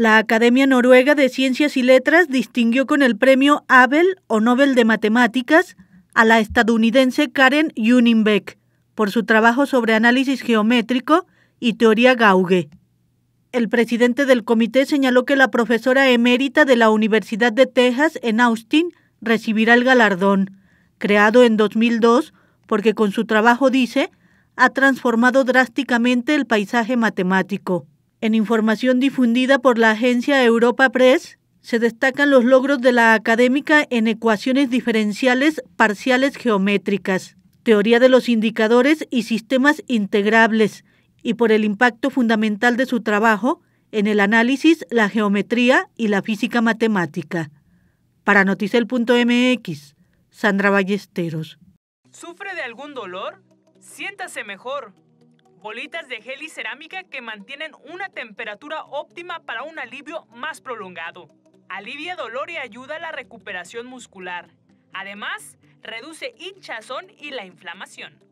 La Academia Noruega de Ciencias y Letras distinguió con el premio Abel o Nobel de Matemáticas a la estadounidense Karen Juninbeck por su trabajo sobre análisis geométrico y teoría Gauge. El presidente del comité señaló que la profesora emérita de la Universidad de Texas en Austin recibirá el galardón, creado en 2002 porque con su trabajo, dice, ha transformado drásticamente el paisaje matemático. En información difundida por la agencia Europa Press, se destacan los logros de la académica en ecuaciones diferenciales parciales geométricas, teoría de los indicadores y sistemas integrables, y por el impacto fundamental de su trabajo en el análisis, la geometría y la física matemática. Para noticel.mx, Sandra Ballesteros. ¿Sufre de algún dolor? Siéntase mejor bolitas de gel y cerámica que mantienen una temperatura óptima para un alivio más prolongado. Alivia dolor y ayuda a la recuperación muscular. Además, reduce hinchazón y la inflamación.